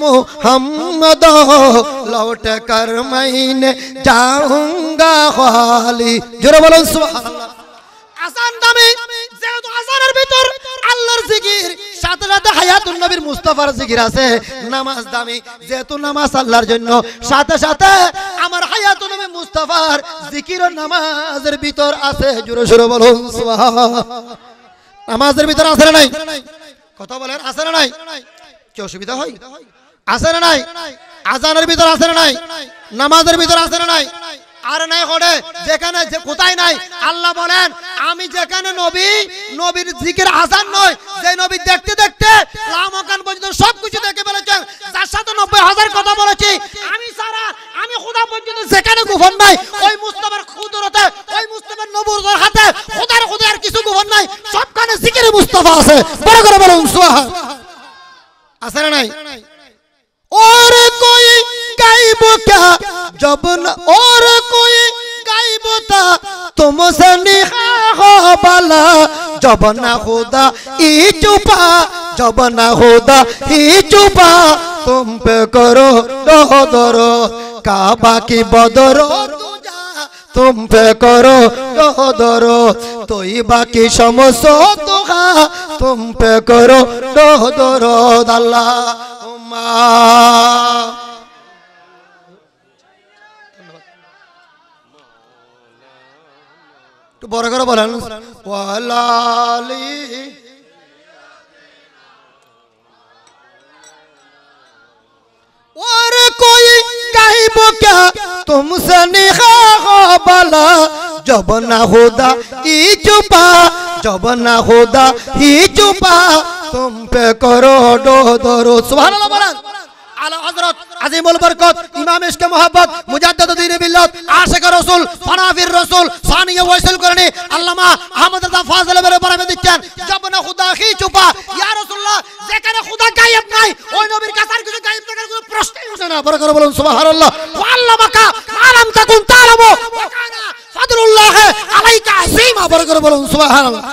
मोहम्मद लौट कर मैंने जाऊंगा खाली जोरे बोलो सुभान अल्लाह দামে যেহেতু আসানের ভিতর আল্লাহর জিকির সাথে সাথে হায়াতুল নবীর মুস্তাফার জিকির আছে নামাজ দামি যেহেতু নামাজ আল্লাহর জন্য সাথে সাথে আমার হায়াতুল নবী মুস্তাফার জিকির নামাজের ভিতর আছে জোরে জোরে বলুন সুবহান নামাজের ভিতর আছে নাই কথা বলেন আছে নাই কি অসুবিধা হয় আছে না নাই আজানের ভিতর আছে না নাই নামাজের ভিতর আছে না নাই আর নাই করে যেখানে যে কোথায় নাই আল্লাহ বলেন আমি যেখানে নবী নবীর জিকের আজান নয় যে নবী দেখতে দেখতে লামকান পর্যন্ত সবকিছু দেখে ফেলেছেন যার সাথে নব্বই হাজার কথা বলেছি আমি সারা আমি খোদা পর্যন্ত যেখানে গোপন নাই ওই মুস্তফার খুদরতে ওই মুস্তফার নবুর হাতে খোদার খোদার কিছু গোপন নাই সবখানে জিকের মুস্তফা আছে বড় করে বলুন সুবহান জব না খুদা ই চুপা জব না খুদা ই চুপা তুম পে করো দর কাবা কি বদর তুম পে করো দর তুই বাকি সমস্ত তোহা তুম পে করো দর আল্লাহ একটু বড় করে বলেন ওয়ালালি और कोई कहीं क्या तुमसे निहा हो बला जब ना होदा ई चुपा जब ना होदा ही चुपा तुम पे करो डो दरो सुभान अल्लाह बोलन आला हजरत আজিমুল বরকত ইমাম ইসকে মোহাম্মদ মুজাদ্দদ দ্বীন বিল্লাত আশিক রাসূল ফানাফির রাসূল সানিয়া ওয়াইসুল করনি আল্লামা আহমদ রাজা ফাজল বের বরাবে দিচ্ছেন না খোদা কি চুপা ইয়া রাসূলুল্লাহ যেখানে খোদা গায়েব নাই ওই নবীর কাছে আর কিছু গায়েব থাকার কোনো প্রশ্নই ওঠে না বড় করে বলুন সুবহানাল্লাহ আল্লামাকা মালাম তাকুন তালামু ফাদলুল্লাহ আলাইকা আসিমা বড় করে বলুন সুবহানাল্লাহ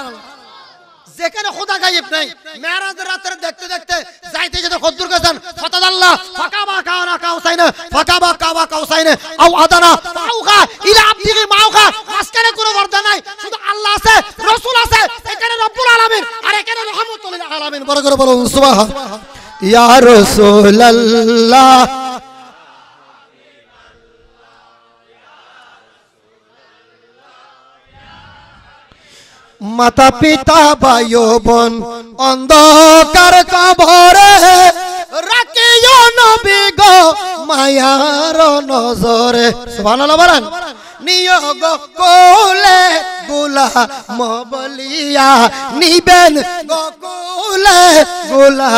যেখানে খোদা গায়েব নাই মেরাজ রাতের দেখতে দেখতে যাইতে যেতে খদ্দুর গেছেন ফাতাদ আল্লাহ বা কানা কাউসাইনে বা কাবা কাউসাইনে আও আদানা ফাউকা ইলা আবদিহি মাউকা আজকে কোনো বর্দা নাই শুধু আল্লাহ আছে রাসূল আছে এখানে রব্বুল আলামিন আর এখানে রহমতুল আলামিন বড় করে বলুন সুবহান ইয়া রাসূলুল্লাহ মাতা পিতা বায়ু বন অন্ধকার কবরে রাখিও নবী গো মায়ার নজরে সুবহানাল্লাহ বলেন নিয়োগ কোলে গোলা মবলিয়া নিবেন গোকুলে গোলা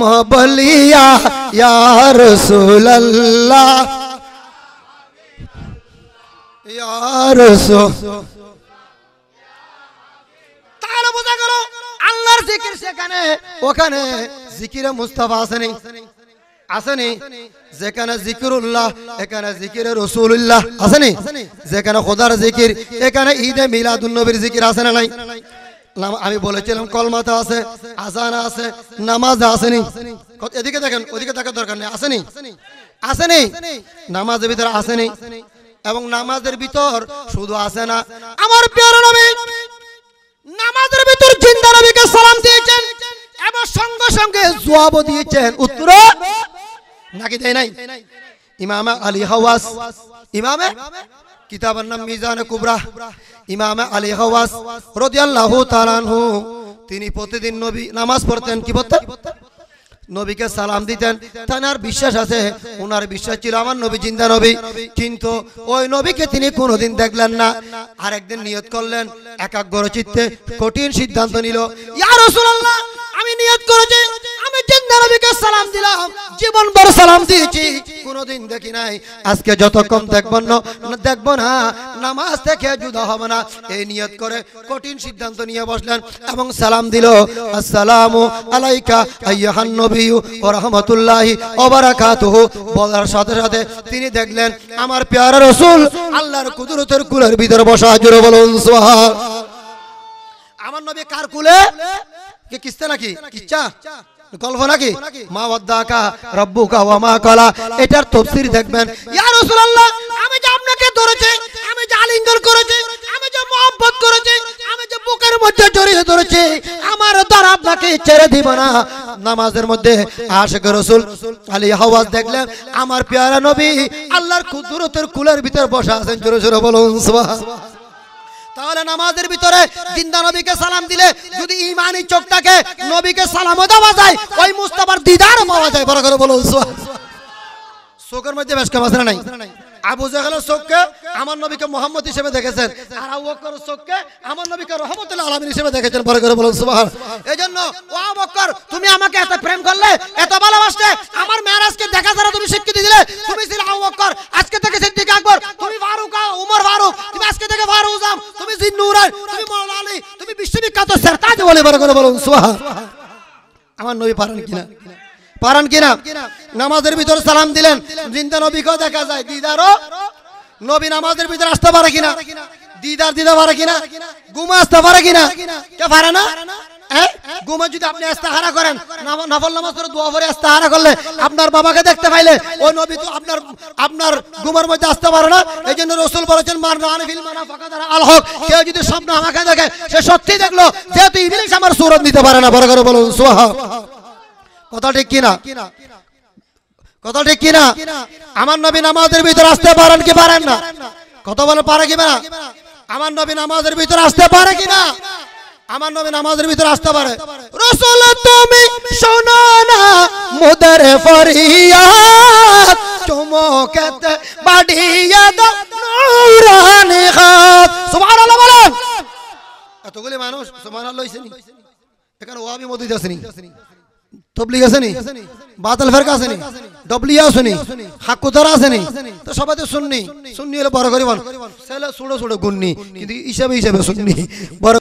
মবলিয়া ইয়া রাসূলুল্লাহ ইয়া রাসূল গেল বোঝা করো আল্লাহর জিকির সেখানে ওখানে জিকিরে মুস্তাফা আসেনি আসেনি যেখানে জিকির উল্লাহ এখানে জিকির রসুল্লাহ আসেনি যেখানে খোদার জিকির এখানে ঈদে মিলাদুন্নবীর জিকির আসে না নাই আমি বলেছিলাম কলমাতা আছে আজান আছে নামাজ আসেনি এদিকে দেখেন ওদিকে দেখার দরকার নেই আসেনি আসেনি নামাজের ভিতরে আসেনি এবং নামাজের ভিতর শুধু আসে না আমার প্রিয় নবী নামাজের ভিতর জিন্দা নবীকে সালাম দিয়েছেন এবং সঙ্গে সঙ্গে জবাবও দিয়েছেন উত্তর নাকি দেয় নাই ইমাম আলী হাওয়াস ইমামে কিতাবের নাম মিজান কুবরা ইমামে আলী হাওয়াস রদিয়াল্লাহু তাআলা তিনি প্রতিদিন নবী নামাজ পড়তেন কি পড়তেন নবীকে সালাম দিতেন তার বিশ্বাস আছে ওনার বিশ্বাস ছিল আমার নবী জিন্দা নবী কিন্তু ওই নবীকে তিনি কোনোদিন দেখলেন না আর একদিন নিয়ত করলেন একাগ্র চিত্তে কঠিন সিদ্ধান্ত নিল ইয়া রাসূলুল্লাহ আমি নিয়ত করেছি আমি জিন্দা নবীকে সালাম দিলাম সালাম দিয়েছি দেখি নাই আজকে যতক্ষণ দেখব না দেখব না নামাজ থেকে জুদা না এই নিয়ত করে কঠিন সিদ্ধান্ত নিয়ে বসলেন এবং সালাম দিল আসসালামু আলাইকা আইয়াহান রাহমাতুল্লাহি ওয়া বারাকাতুহু বলার সাথে সাথে তিনি দেখলেন আমার প্যারা রাসূল আল্লাহর কুদরতের কুলের ভিতরে বসা জোরে বলুন সুবহান আমার নবী কার কুলে কে কিস্তা নাকি কিচ্ছা গল্প নাকি মা ওয়াদাকা রব্বুকা ওয়া মা কলা এটার তাফসীর দেখবেন ইয়া রাসূলুল্লাহ আমি যে আপনাকে ধরেছি আমি যে আলিঙ্গন করেছি আমি যে করেছি আমি যে বুকের মধ্যে জড়িয়ে ধরেছি আমার দ্বার আপনাকে ছেড়ে দিব না নামাজের মধ্যে আশেক আলী হাওয়াজ দেখলেন আমার পেয়ারা নবী আল্লাহর কুদরতের কুলের ভিতর বসা আছেন জোরে জোরে বলুন সুবহানাল্লাহ তাহলে নামাজের ভিতরে জিন্দা নবীকে সালাম দিলে যদি ইমানি চোখ থাকে নবীকে সালামও দেওয়া যায় ওই মুস্তাফার দিদার পাওয়া যায় বড় করে বলো চোখের মধ্যে বেশ নাই আবু চোখকে আমার নবীকে মোহাম্মদ হিসেবে দেখেছেন আর আবু বকর চোখকে আমার নবীকে রহমতুল্লাহ হিসেবে দেখেছেন করে বলুন সুবাহ এই জন্য ও বকর তুমি আমাকে এত প্রেম করলে এত ভালোবাসলে আমার দেখা ছাড়া তুমি স্বীকৃতি দিলে তুমি ছিল আবু বকর আজকে থেকে সিদ্দিক আজকে থেকে ফারুক আজম তুমি জিন্নুরান তুমি মৌলানা আলী তুমি বিশ্ববিখ্যাত সেরতাজ বলে বড় করে বলুন সুবহান আমার নবী পারেন কিনা পারেন কিনা নামাজের ভিতর সালাম দিলেন জিন্দা নবী নবীকেও দেখা যায় দিদারও নবী নামাজের ভিতরে আসতে পারে কিনা দিদার দিদা পারে কিনা ঘুমে আসতে পারে কিনা কে পারে না গুমা যদি আপনি করেন করে করলে আপনার বাবাকে দেখতে পাইলে নবী তো আপনার আপনার মধ্যে আসতে পারে না এই জন্য রসুল কেউ যদি আমাকে দেখে সে সত্যি দেখলো ইংলিশ আমার দিতে পারে না বলুন কথা ঠিক কিনা কথা ঠিক আমার নবী নামাজের ভিতরে আসতে পারেন কি পারেন না কত বলে পারে কি না আমার নবী নামাজের ভিতরে আসতে পারে কিনা আমার নবী নামাজের ভিতরে আসতে পারে রসুল তুমি শোনো না মুদারে ফরিয়া চমকেতে বাড়িয়া দাও নূরানি খাত সুবহানাল্লাহ বলেন এতগুলি মানুষ সুবহানাল্লাহ হইছেনি এখানে ওয়াবি মধ্যে আসেনি তবলিগ আসেনি বাতাল ফেরকা আসেনি ডবলিয়া আসেনি হাকুদার আসেনি তো সবাই তো শুননি শুননি হলে বড় করিবন ছেলে ছোট ছোট গুননি কিন্তু হিসাবে হিসাবে শুননি বড়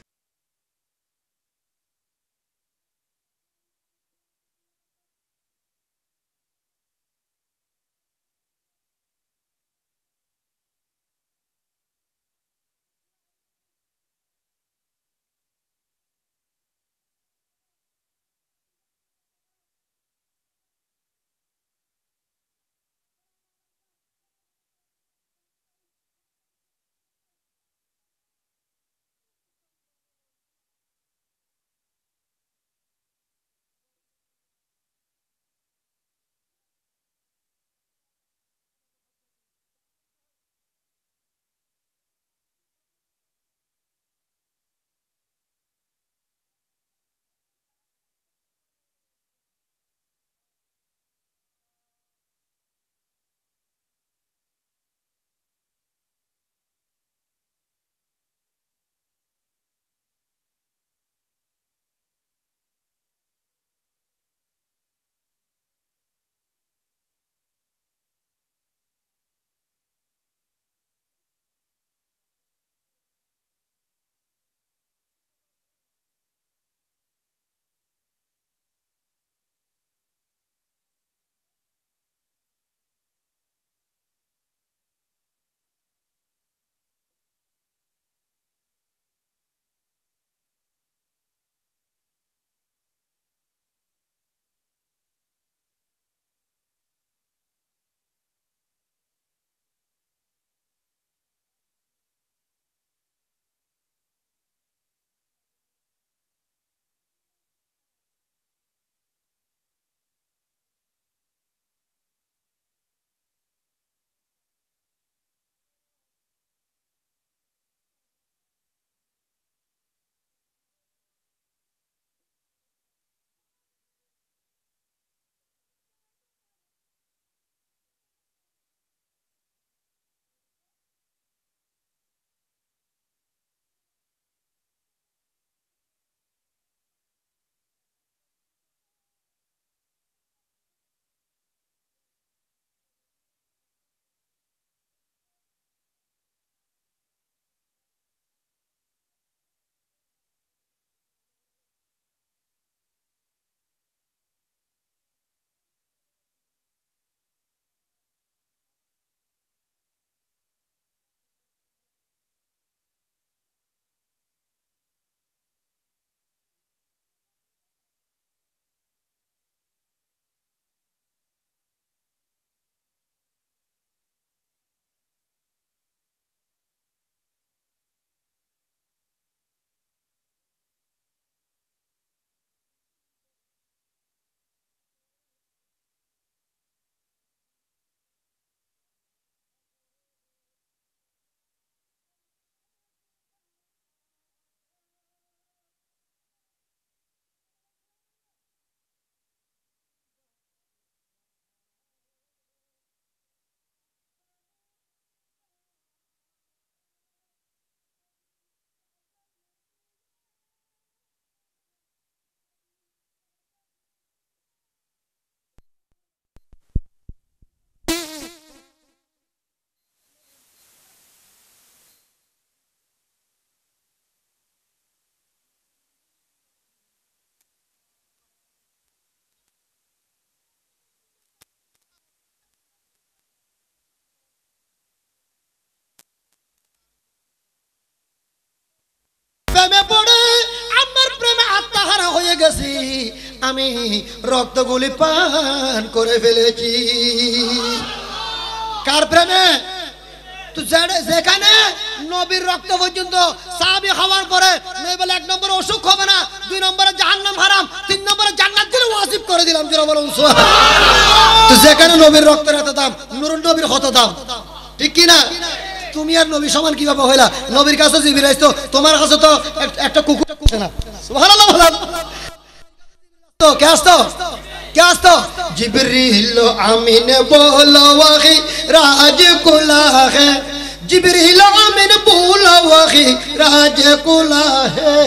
ফেলেছি আমি রক্তগুলি পান করে ফেলেছি কার প্রেমে যেখানে নবীর রক্ত পর্যন্ত সাহাবি হওয়ার পরে বলে এক নম্বর অসুখ হবে না দুই নম্বরে জাহান্নাম হারাম তিন নম্বরে জান্নাত দিলে ওয়াসিফ করে দিলাম যেন বলুন যেখানে নবীর রক্তের এত দাম নুর নবীর হত দাম ঠিক কিনা তুমি আর নবী সমান কিভাবে হইলা নবীর কাছে জিবিরাইছো তোমার কাছে তো একটা কুকুর না সুবহানাল্লাহ تو کیا ستو کیا ستو جبریل و آمین بولا وغی راج کلا ہے جبریل و آمین بولا وغی راج کلا ہے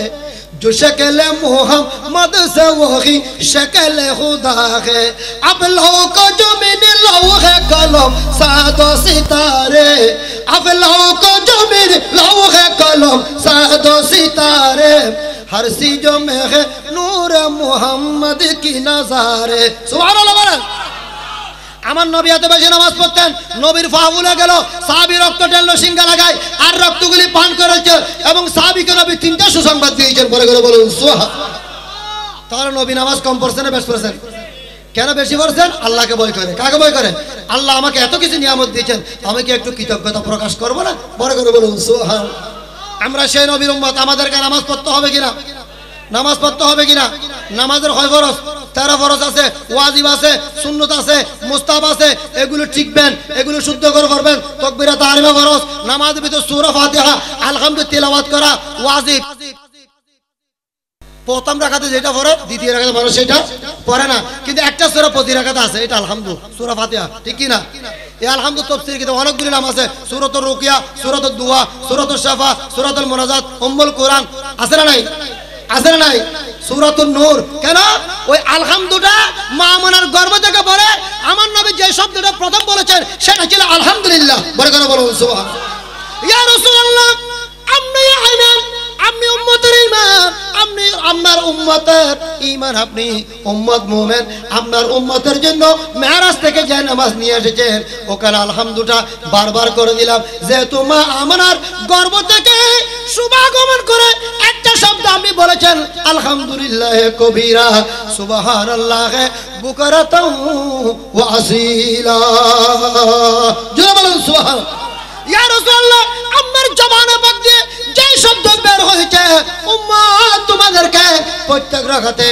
جو شکل محمد سے وغی شکل خدا ہے اب لوگ کو جو میں نے لوگ ہے کلو ساد و ستارے اب لوگ کو جو میں نے لوگ ہے کلو ساد و ستارے हर सीजों में है नूर मोहम्मद की नजारे सुबह আমার নবী এত বেশি নামাজ পড়তেন নবীর ফাহুলে গেল সাহাবি রক্ত টেললো সিঙ্গা লাগায় আর রক্তগুলি পান করেছে এবং সাহাবিকে নবী তিনটা সুসংবাদ দিয়েছেন পরে করে বলুন সোহা তাহলে নবী নামাজ কম পড়ছে না বেশ পড়ছেন কেন বেশি পড়ছেন আল্লাহকে বই করে কাকে বই করে আল্লাহ আমাকে এত কিছু নিয়ামত দিয়েছেন আমি কি একটু কৃতজ্ঞতা প্রকাশ করবো না পরে করে বলুন সোহা আমরা সেই নবীর উম্মত আমাদেরকে নামাজ পড়তে হবে কিনা নামাজ পড়তে হবে কিনা নামাজের হয় ফরজ তেরো ফরজ আছে ওয়াজিব আছে সুন্নত আছে মুস্তাব আছে এগুলো ঠিকবেন এগুলো শুদ্ধ করে করবেন তকবিরা তারিমা ফরজ নামাজের ভিতর সুরা ফাতিহা আলহামদুল তেলাওয়াত করা ওয়াজিব প্রথম রাখাতে যেটা পরে দ্বিতীয় রাখাতে পরে সেটা পরে না কিন্তু একটা সোরা প্রতি রাখাতে আছে এটা আলহামদু সোরা ফাতিহা ঠিক কিনা না নাই নূর ওই মা আমার যে প্রথম সেটা আলহামদুলিল্লাহ বলে আপনি উম্মতের ইমান আপনি আমার উম্মতের ইমান আপনি উম্মত মোমেন আপনার উম্মতের জন্য মেয়ারাজ থেকে যে নামাজ নিয়ে এসেছেন ওখানে আলহামদুটা বারবার করে দিলাম যে তোমা আমার গর্ব থেকে শুভাগমন করে একটা শব্দ আপনি বলেছেন আলহামদুলিল্লাহ কবিরা সুবাহার আল্লাহ বুকারাত ওয়াসিলা জোরে বলুন সুবহান আমার জবানে যে শব্দ হয়েছে উম্মত তোমাদেরকে প্রত্যেক রাখাতে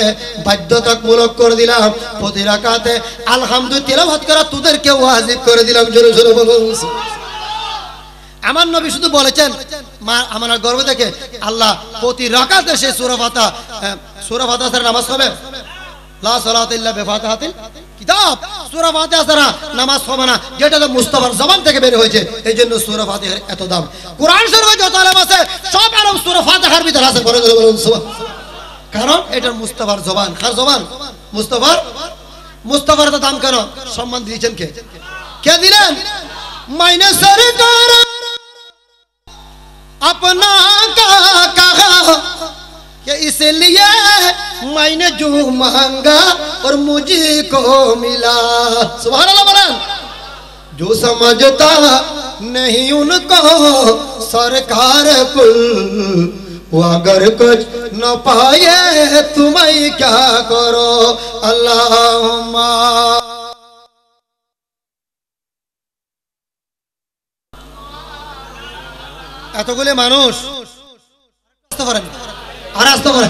বাধ্যতামূলক করে দিলাম প্রতি রাখাতে আলহামদুল করা তোদেরকে ওয়াজিব করে দিলাম জোরে জোরে আমার নবী শুধু বলেছেন মা আমার গর্ব দেখে আল্লাহ প্রতি রাখাতে সে সুরফাতা সুরফাতা নামাজ হবে লা সলাতিল্লা হাতিল কিতাব সুরা ফাতিহা সারা নামাজ হবে না যেটা তো মুস্তাফার জবান থেকে বের হয়েছে এই জন্য সুরা ফাতিহার এত দাম কোরআন শরীফে যত আলেম আছে সব আলেম সুরা ফাতিহার ভিতরে আছে বলে বলুন কারণ এটা মুস্তাফার জবান কার জবান মুস্তাফার মুস্তাফার তো দাম কেন সম্মান দিয়েছেন কে কে দিলেন মাইনে সরকার আপনা কা কা کہ اس لیے میں نے جو مہنگا اور مجھے کو ملا سبحان اللہ بران جو سمجھتا نہیں ان کو سرکار کل وہ اگر کچھ نہ پائے تمہیں کیا کرو اللہم اتو گلے مانوش استفرانی আর আসতে করে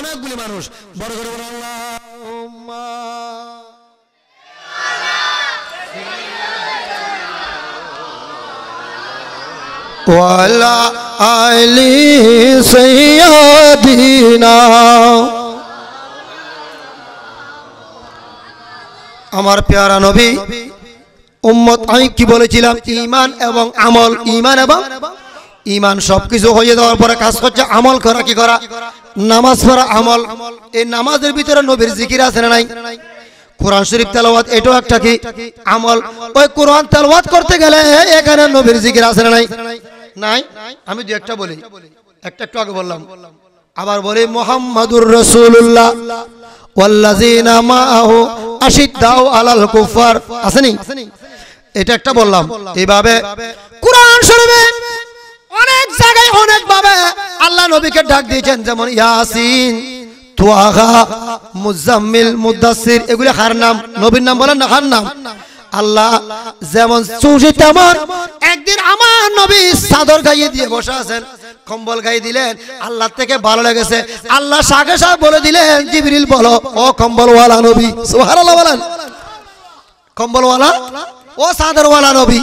অনেকগুলি মানুষ বড় করে আল্লাহ ولا علي سيدنا আমার পেয়ারা নবী উম্মত আমি কি বলেছিলাম ইমান এবং আমল ইমান এবং ইমান সবকিছু হয়ে যাওয়ার পরে কাজ করছে আমল করা কি করা নামাজ পড়া আমল এই নামাজের ভিতরে নবীর জিকির আছে না নাই কোরআন শরীফ তেলাওয়াত এটাও একটা কি আমল ওই কোরআন তেলাওয়াত করতে গেলে এখানে নবীর জিকির আছে না নাই নাই আমি দু একটা বলি একটা একটু আগে বললাম আবার বলি মোহাম্মদুর রসুল্লাহ والذين معه আশিদ দাও আলাল কুফার আসেনি এটা একটা বললাম এইভাবে কোরআন অনেক জায়গায় অনেক ভাবে আল্লাহ নবীকে ডাক দিয়েছেন যেমন ইয়াসিন তুয়াগা মুজাম্মিল মুদাসির হার নাম নবীর নাম বলেন না হার নাম আল্লাহ যেমন একদিন আমার নবী চাদর গাইয়ে দিয়ে বসে আছেন কম্বল গায়ে দিলেন আল্লাহ থেকে ভালো লেগেছে আল্লাহ সাগে সাহ বলে দিলেন জিবরিল বলো ও কম্বলওয়ালা নবী সুবহানাল্লাহ বলেন কম্বলওয়ালা ও সাদরওয়ালা নবী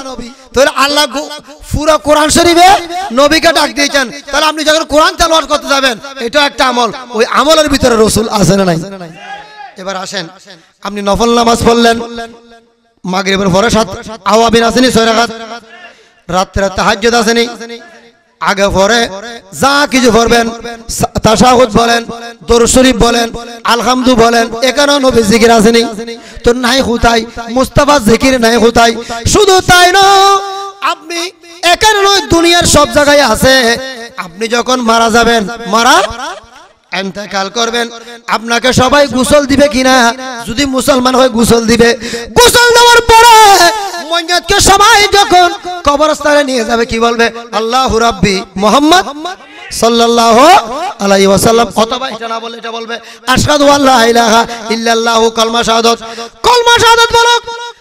তোর আল্লাহ পুরো কোরআন শরীফে নবীকে ডাক দিয়েছেন তাহলে আপনি যখন কোরআন তেলাওয়াত করতে যাবেন এটা একটা আমল ওই আমলের ভিতরে রসুল আছে না নাই এবার আসেন আপনি নফল নামাজ পড়লেন মাগরিবের পরে সাত আওয়াবিন আসেনি ছয় রাখাত রাত্রে তাহাজ্জুদ আসেনি আগে পরে যা কিছু পড়বেন তাসাহুদ বলেন দোর শরীফ বলেন আলহামদু বলেন এখানে নবী জিকির আসেনি তো নাই হুতাই মুস্তাফা জিকির নাই হুতাই শুধু তাই না আপনি এখানে নয় দুনিয়ার সব জায়গায় আছে আপনি যখন মারা যাবেন মারা এন্তেকাল করবেন আপনাকে সবাই গুসল দিবে কিনা যদি মুসলমান হয় গুসল দিবে গুসল দেওয়ার পরে মঞ্জতকে সবাই যখন কবরস্থানে নিয়ে যাবে কি বলবে আল্লাহ রাব্বি মোহাম্মদ সাল্লাল্লাহু আলাইহি ওয়াসাল্লাম অথবা এটা বলে এটা বলবে আশহাদু আল্লা ইলাহা ইল্লাল্লাহু কলমা শাহাদাত কলমা শাহাদাত বলো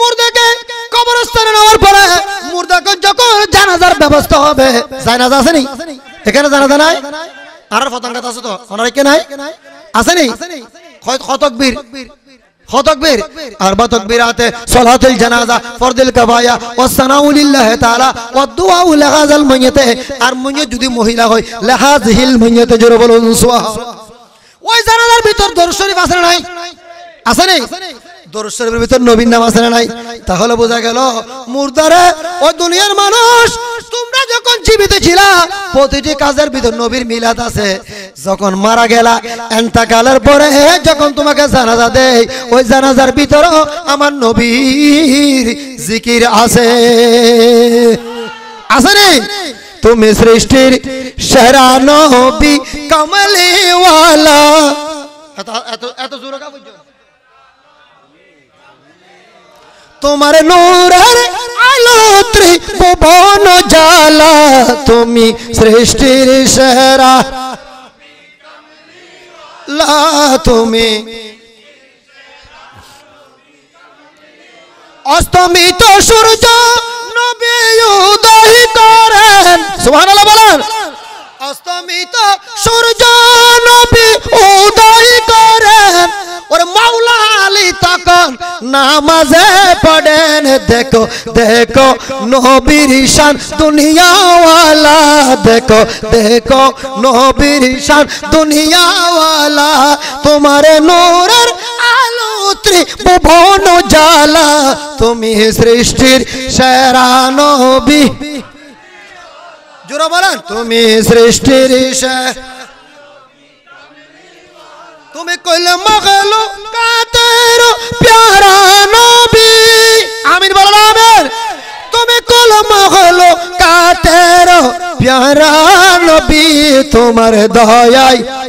মুর্দাকে কবরস্থানে নেওয়ার পরে যখন জানাজার ব্যবস্থা হবে জানাজা আছে নি এখানে জানাজা নাই আর ফতঙ্গাত আছে তো কে নাই আছে নি খতকবীর আর জানাজা ওয়া সানাউ তাআলা ওয়া দুআ আর যদি মহিলা হয় লাহাজহিল মাইয়াতে জোরে বলুন সুবহান ওই জানাজার ভিতর দরুদ শরীফ আছে নাই আছে নাই দরুদ ভিতর নবীন নাম আছে নাই তাহলে বোঝা গেল মুর্দারে ও দুনিয়ার মানুষ তোমরা যখন জীবিত ছিলা প্রতিটি কাজের ভিতর নবীর মিলাদ আছে যখন মারা গেলা এন্তাকালের পরে যখন তোমাকে জানাজা দেয় ওই জানাজার ভিতর আমার নবীর জিকির আছে আছে নেই তুমি সৃষ্টির সেরা নবী কমলিওয়ালা এত এত জোরে কা বুঝছো তোমার নূরের আলোত্রী ভুবন জালা তুমি সৃষ্টির সেরা লা তুমি অস্তমিত সূর্য নবী করেন সুবহানাল্লাহ বলেন অস্তমিত সূর্য নবী উদয় করেন ওর মাউল তখন নামাজে পড়েন দেখো দেখো নবীর ঈশান দুনিয়াওয়ালা দেখো দেখো নবীর ঈশান দুনিয়াওয়ালা তোমার নূরের আলোত্রী ভুবন জালা তুমি সৃষ্টির সেরা নবী জোরা বলেন তুমি সৃষ্টির সেরা তুমি কইলে মগলো কাতের প্যারা নবী আমিন বলো আমিন তুমি কইলে মগলো কাতের پیارا نبی تمہارے دہ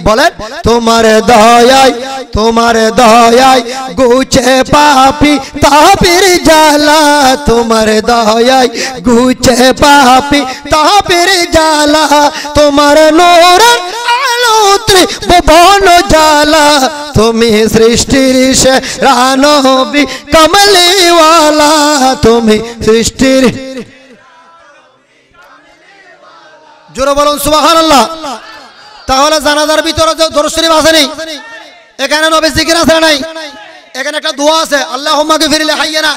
بولے تمہارے دہ آئی تمہارے دہ گوچے پاپی توالا تمہارے دہ آئی گوچے پاپی تو جالا نور آلوتری رالوت جالا تمہیں سرشتی سے رانو بھی کملی والا تمہیں سرشتی سرشر জোরে বলুন সুবহানাল্লাহ তাহলে জানাজার ভিতরে দরুদ শরীফ আছে নি এখানে নবী জিকির আছে নাই এখানে একটা দোয়া আছে আল্লাহুম্মাকে ফিরিলে হাইয়ানা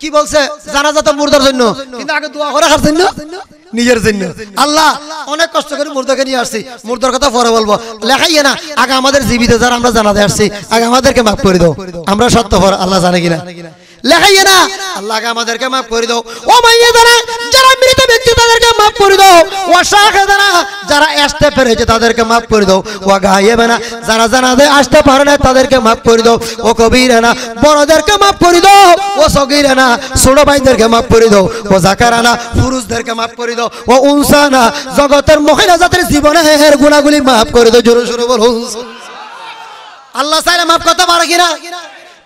কি বলছে জানাজা তো মুর্দার জন্য কিন্তু আগে দোয়া করে হার জন্য নিজের জন্য আল্লাহ অনেক কষ্ট করে মুর্দাকে নিয়ে আসছি মুর্দার কথা পরে বলবো লেখাইয়া না আগে আমাদের জীবিত যারা আমরা জানাতে আসছি আগে আমাদেরকে মাফ করে দাও আমরা সত্য পর আল্লাহ জানে কিনা লেখাইয়ে না আল্লাহকে আমাদেরকে মাফ করে দাও ও মাইয়া যারা যারা মৃত ব্যক্তি তাদেরকে মাফ করে দাও ও শাখে যারা যারা আসতে পেরেছে তাদেরকে মাফ করে দাও ও গাইবে না যারা জানাজে আসতে পারে না তাদেরকে মাফ করে দাও ও কবির না বড়দেরকে মাফ করে দাও ও সগির না ছোট ভাইদেরকে মাফ করে দাও ও জাকারা না পুরুষদেরকে মাফ করে দাও ও উনসা না জগতের মহিলা জাতির জীবনে হের গুণাগুলি মাফ করে দাও জোরে জোরে বল আল্লাহ সাইলে মাফ করতে পারে কিনা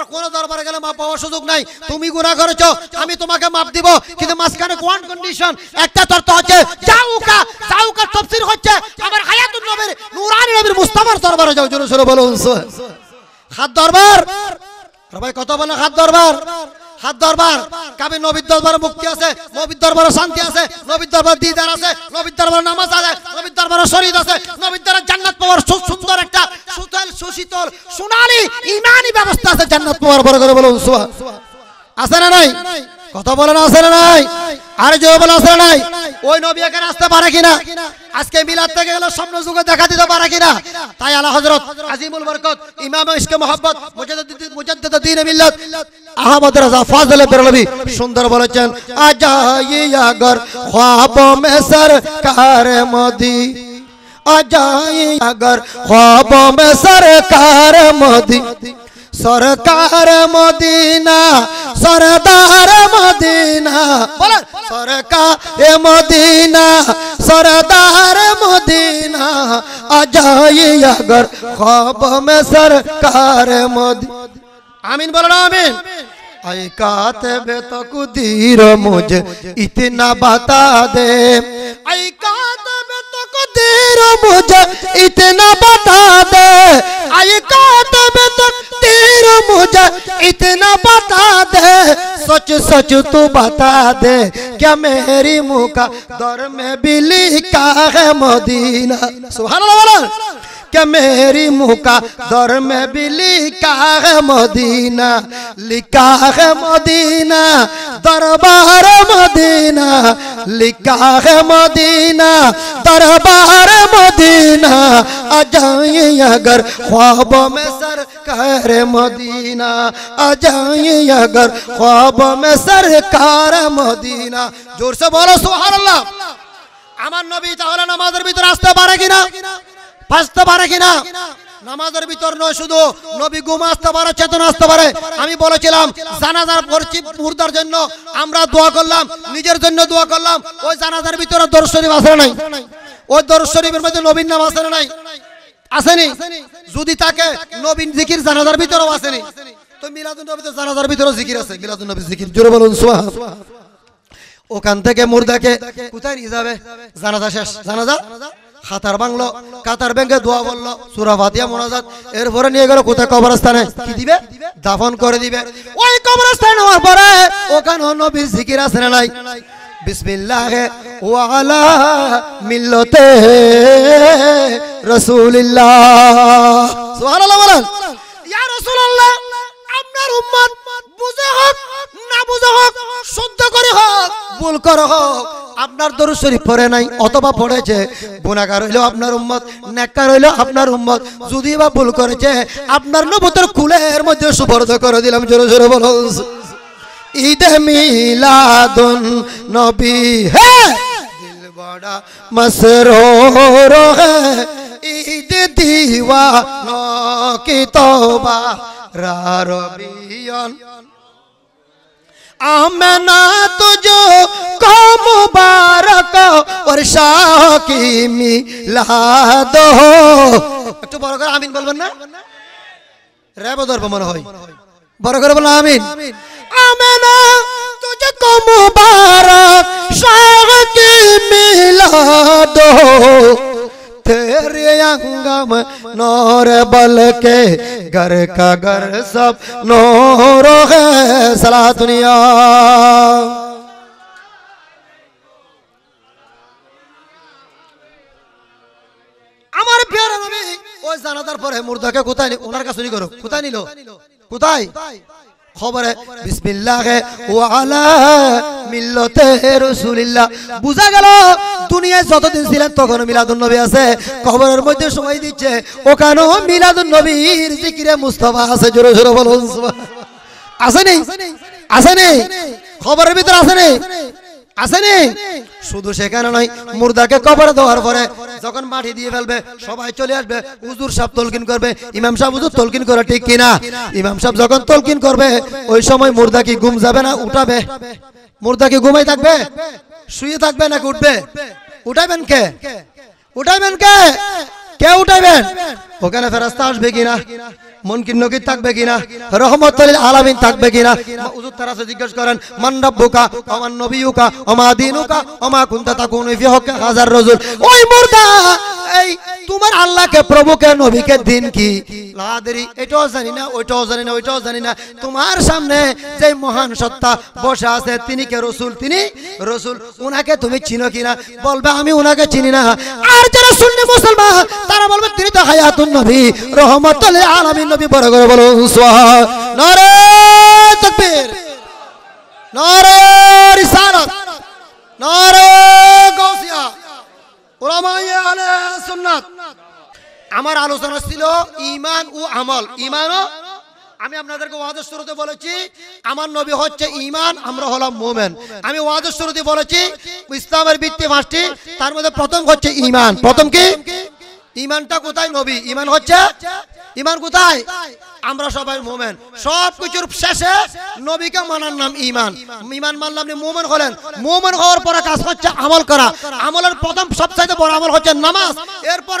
তোমার কোন দরবারে গেলে মাপ পাওয়ার সুযোগ নাই তুমি গুণা করেছো আমি তোমাকে মাপ দিব কিন্তু মাঝখানে কোয়ান কন্ডিশন একটা তর্ত হচ্ছে চাউকা চাউকার তফসির হচ্ছে আমার হায়াতুন নবীর নূরানী নবীর মুস্তাফার দরবারে যাও জোরে জোরে বলুন হাত দরবার রবাই কত বলে হাত দরবার হাত দরবার কাবে নবীর দরবারে মুক্তি আছে নবীর দরবারে শান্তি আছে নবীর দরবার দিদার আছে নবীর দরবার নামাজ আছে নবীর দরবারে শরীর আছে নবীর দরবার জান্নাত পাওয়ার সুন্দর একটা সুতল সুশীতল সোনালী ইমানি ব্যবস্থা আছে জান্নাত পাওয়ার বড় করে বলুন সুবহান আছে না নাই কথা বলেন আসলে নাই আরে যে বলে আসে নাই ওই নবী এখানে আসতে পারে কিনা আজকে মিলাদ থেকে গেলে স্বপ্ন যুগে দেখা দিতে পারে কিনা তাই আলা হজরত আজিমুল বরকত ইমাম ইসকে মোহাম্মত দিন মিল্লাত আহমদ রাজা ফাজল বেরলভি সুন্দর বলেছেন আজাই আগর খাব মে সর কার মোদি আজাইয়া গর খ্বাব মে সর কার মোদি سرکار مدینہ سردار مدینہ سرکار مدینہ سردار مدینہ آجائی اگر خواب میں سرکار مدینہ آمین بولنا آمین آئی کاتبے تو کدیر مجھے اتنا بتا دے آئی کاتبے تیرو مجھے اتنا بتا دے آئی آئیے تک تیرو مجھے اتنا بتا دے سچ سچ تو بتا دے کیا میری منہ کا گھر میں بھی لکھا ہے مدینہ سبحان اللہ کہ میری موہ کا دور میں بھی لکھا ہے مدینہ لکھا ہے مدینہ دربار مدینہ لکھا ہے مدینہ دربار مدینہ آجائیں اگر خوابوں میں سرکار مدینہ آجائیں اگر خوابوں میں سرکار مدینہ جور سے بولو سوحر اللہ امان نبی تعالی نمازر بھی تو راستہ بارے گی نا ভাসতে পারে কিনা নামাজের ভিতর নয় শুধু নবী গুম আসতে পারে চেতনা আসতে পারে আমি বলেছিলাম জানাজার পড়ছি মুহূর্তের জন্য আমরা দোয়া করলাম নিজের জন্য দোয়া করলাম ওই জানাজার ভিতরে দর্শনী আসে নাই ওই দর্শনীয়ের মধ্যে নবীন নাম আসে নাই আসেনি যদি তাকে নবীন জিকির জানাজার ভিতরেও আসেনি তো মিলাদুন নবীতে জানাজার ভিতরেও জিকির আছে মিলাদুন নবী জিকির জোরে বলুন সুবহান ওখান থেকে মুর্দাকে কোথায় নিয়ে যাবে জানাজা শেষ জানাজা খাতার বাংলো কাতার ব্যাংকে দোয়া বললো সুরা ফাতিয়া মোনাজাত এরপরে নিয়ে গেল কোথায় কবরস্থানে কি দিবে দাফন করে দিবে ওই কবরস্থান হওয়ার পরে ওখানে নবীর জিকির আসে নাই বিসমিল্লাহ ওয়ালা মিল্লতে রাসূলিল্লাহ সুবহানাল্লাহ বলেন উম্মত বুঝে হোক না বুঝে হোক শুদ্ধ করে হোক ভুল করে হোক আপনার দরু শরীফ পড়ে নাই অথবা পড়েছে গুণাগার হইলেও আপনার উম্মত নেককার হইলেও আপনার উম্মত যদি বা ভুল করেছে আপনার নবতের কুলের মধ্যে সুপর্দ করে দিলাম জোরে জোরে বলুন ঈদে মিলাদুন নবী হ্যাঁ बड़ा मसरूर है ईद दीवानो की तोबा रबियन आमना तुझो को मुबारक और शाह की मिला दो একটু বড় করে আমিন বলবেন না র্যাবও ধরবো মনে হয় বড় করে বলো আমিন আমিন तुझको मुबारक शाह की मिला दो तेरे अंगम नौर बल के घर का घर सब আমার ওই পরে মুর্দাকে কোথায় ওনার কাছে করো কোথায় নিল কোথায় খবরে বিসমিল্লাহে ওয়ালা মিল্লতে রাসূলিল্লাহ বুঝা গেল দুনিয়ায় যতদিন ছিলেন তখন মিলাদুন নবী আছে কবরের মধ্যে সময় দিচ্ছে ওখানেও মিলাদুন নবীর জিকিরে মুস্তাফা আছে জোরে জোরে বলুন আছে নেই আছে নেই খবরের ভিতর আছে নেই আসেনি শুধু সেখানে নয় মুর্দাকে কবরে দেওয়ার পরে যখন মাটি দিয়ে ফেলবে সবাই চলে আসবে উজুর সাহেব তলকিন করবে ইমাম সাহেব উজুর তলকিন করা ঠিক কিনা ইমাম সাহেব যখন তলকিন করবে ওই সময় মুর্দা কি ঘুম যাবে না উঠাবে মুর্দা কি ঘুমাই থাকবে শুয়ে থাকবে না উঠবে উঠাবেন কে উঠাবেন কে কে উঠাবেন ওখানে ফেরাস্তা আসবে কিনা মুনকির নকির থাকবে কিনা রহমতুল আলামিন থাকবে কিনা হুজুর তারা জিজ্ঞেস করেন মান রব্বুকা আমার নবীউকা ওমা দিনুকা ওমা কুনতা তাকুনু ফি হাজার রাজুল ওই মুর্দা এই তোমার আল্লাহকে প্রভু প্রভুকে নবীকে দিন কি লাদেরি এটাও জানি না ওইটাও জানি না ওইটাও জানি না তোমার সামনে যে মহান সত্তা বসে আছে তিনি কে রসুল তিনি রসুল উনাকে তুমি চিনো কি না বলবে আমি উনাকে চিনি না আর যারা শুনলে মুসলমান তারা বলবে তিনি তো হায়াতুন নবী রহমতুল আলামিন নবী বড় করে বলো নরে তকবীর নরে রিসালাত নরে গৌসিয়া আমার আলোচনা ছিল ইমান ও আমল ইমান আমি আপনাদেরকে ওয়াদের শুরুতে বলেছি আমার নবী হচ্ছে ইমান আমরা হলাম মোমেন আমি ওয়াদের শুরুতে বলেছি ইসলামের ভিত্তি পাঁচটি তার মধ্যে প্রথম হচ্ছে ইমান প্রথম কি ইমানটা কোথায় নবী ইমান হচ্ছে ইমান কোথায় আমরা সবাই মোমেন সব কিছুর শেষে নবীকে মানার নাম ইমান ইমান মানলাম আপনি মোমেন হলেন মোমেন হওয়ার পরে কাজ হচ্ছে আমল করা আমলের প্রথম সবচাইতে বড় আমল হচ্ছে নামাজ এরপর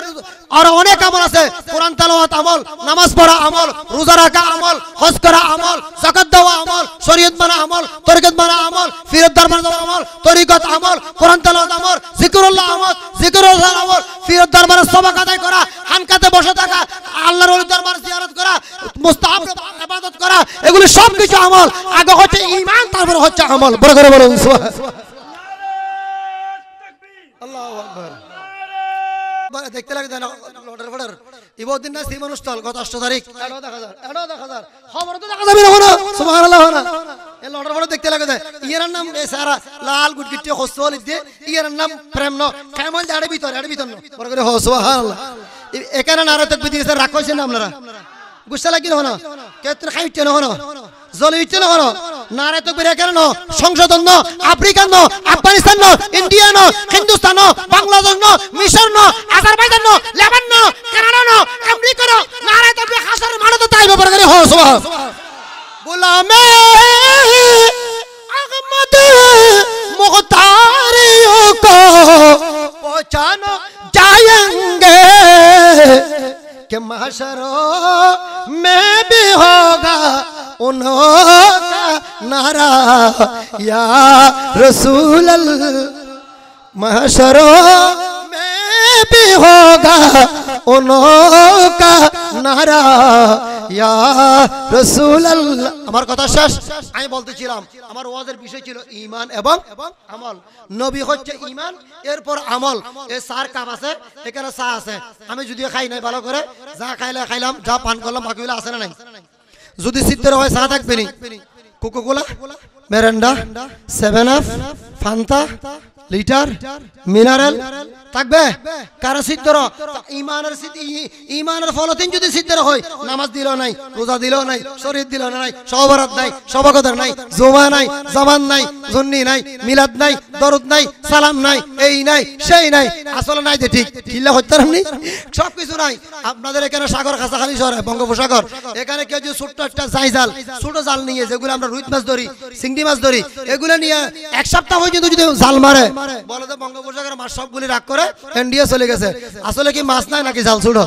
আর অনেক আমল আছে কোরআন তালাওয়াত আমল নামাজ পড়া আমল রোজা রাখা আমল হজ করা আমল জাকাত দেওয়া আমল শরীয়ত মানা আমল তরিকত মানা আমল ফিরত দরবার দেওয়া আমল তরিকত আমল কোরআন তালাওয়াত আমল জিকুরুল্লাহ আমল জিকুরুল্লাহ আমল ফিরত দরবারের সবাক আদায় করা হানকাতে বসে থাকা আল্লাহর নবী দরবার জিয়ারত করা মুস্তাহাব ইবাদত করা এগুলো সব কিছু আমল আগে হচ্ছে ঈমান তারপর হচ্ছে আমল বড় করে বলুন আল্লাহু আকবার দেখতে লাগে নাম ন কেমন যাড়ে এখানে নারা তক বিধি গেছে রাখ হয়েছে না আপনারা গুসা লাগি নহন কেত্র খাইতে নহন জল ইচ্ছে নহন নারা তক বিধি এখানে ন সংশোধন ন আফ্রিকান ন আফগানিস্তান ন ইন্ডিয়া ন হিন্দুস্তান ন বাংলাদেশ ন মিশর ন আজারবাইজান ন লেবান ন কানাডা ন আমেরিকা ন নারা তক বিধি হাসার মানে তো তাই ব্যাপার করে হ হ্যাঁ, সুবহান গোলামে আহমদ মুখতারি কো পৌঁছানো যায়েঙ্গে کہ محشروں میں بھی ہوگا انہوں کا نعرہ یا رسول اللہ محشروں میں بھی ہوگا কা নারা ইয়া রাসূলুল্লাহ আমার কথা শেষ আমি বলতেছিলাম আমার ওয়াজের বিষয় ছিল ঈমান এবং আমল নবী হচ্ছে ঈমান এরপর আমল এই সার কাপ আছে এখানে চা আছে আমি যদিও খাই নাই ভালো করে যা খাইলে খাইলাম যা পান করলাম বাকিগুলো আছে না নাই যদি সিদ্ধের হয় চা থাকবে নি coca cola Mirinda seven up Fanta litre mineral থাকবে কারা সিদ্ধর ইমানের ইমানের ফল তিন যদি সিদ্ধর হয় নামাজ দিল নাই রোজা দিল নাই শরীর দিল নাই সহবরাত নাই সবাকদার নাই জমা নাই জামান নাই জন্নি নাই মিলাদ নাই দরদ নাই সালাম নাই এই নাই সেই নাই আসলে নাই যে ঠিক কিল্লা হত্যার আপনি সব কিছু নাই আপনাদের এখানে সাগর খালি শহরে বঙ্গোপসাগর এখানে কেউ যে ছোট্ট একটা জাই জাল ছোট জাল নিয়ে যেগুলো আমরা রুইত মাছ ধরি সিংড়ি মাছ ধরি এগুলো নিয়ে এক সপ্তাহ পর্যন্ত যদি জাল মারে পারে বলে তো বঙ্গোপসাগরের মাছ সবগুলি রাগ করে এনডিএ চলে গেছে আসলে কি মাছ নাই নাকি জাল ছুড়ো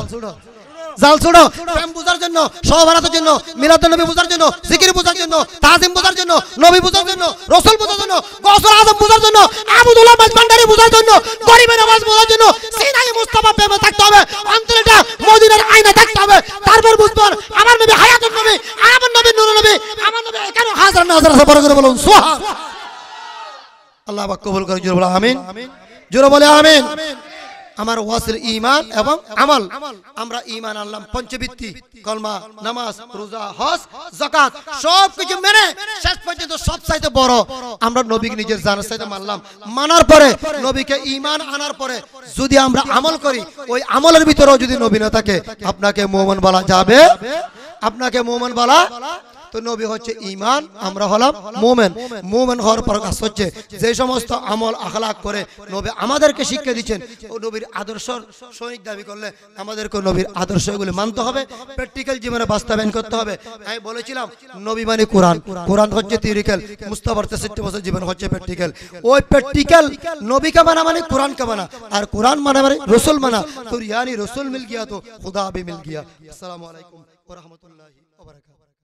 জাল ছুড়ো প্রেম বোঝার জন্য সহভারতের জন্য মিলাদ নবী বোঝার জন্য জিকির বোঝার জন্য তাজিম বোঝার জন্য নবী বোঝার জন্য রসুল বোঝার জন্য গসর আজম বোঝার জন্য আবুদুল্লাহ মাজমান্ডারি বোঝার জন্য গরিবের আওয়াজ বোঝার জন্য সিনাই মুস্তাফা প্রেমে থাকতে হবে অন্তরটা মদিনার আয়না থাকতে হবে তারপর বুঝবেন আমার নবী হায়াতুল নবী আমার নবী নূর নবী আমার নবী এখানে হাজার হাজার বড় করে বলুন সুবহান আল্লাহ বা কবুল করে জোর বলে আমিন জোর বলে আমিন আমার ওয়াসের ইমান এবং আমল আমরা ইমান আনলাম পঞ্চবৃত্তি কলমা নামাজ রোজা হস জকাত সব কিছু মেনে শেষ পর্যন্ত সব চাইতে বড় আমরা নবীকে নিজের জানার চাইতে মানলাম মানার পরে নবীকে ইমান আনার পরে যদি আমরা আমল করি ওই আমলের ভিতরেও যদি নবী না থাকে আপনাকে মোমন বলা যাবে আপনাকে মোমন বলা তো নবী হচ্ছে ইমান আমরা হলাম মোমেন মোমেন হওয়ার পর কাজ হচ্ছে যে সমস্ত আমল আখলাক করে নবী আমাদেরকে শিক্ষা দিচ্ছেন ও নবীর আদর্শ সৈনিক দাবি করলে আমাদেরকে নবীর আদর্শ এগুলি মানতে হবে প্র্যাকটিক্যাল জীবনে বাস্তবায়ন করতে হবে আমি বলেছিলাম নবী মানে কোরআন কোরআন হচ্ছে থিওরিক্যাল মুস্তাফার তেষট্টি বছর জীবন হচ্ছে প্র্যাকটিক্যাল ওই প্র্যাকটিক্যাল নবীকে মানা মানে কোরআনকে মানা আর কোরআন মানা মানে রসুল মানা তোর ইয়ানি রসুল মিল গিয়া তো খুদা আবি মিল গিয়া আসসালামু আলাইকুম ওরহমতুল্লাহ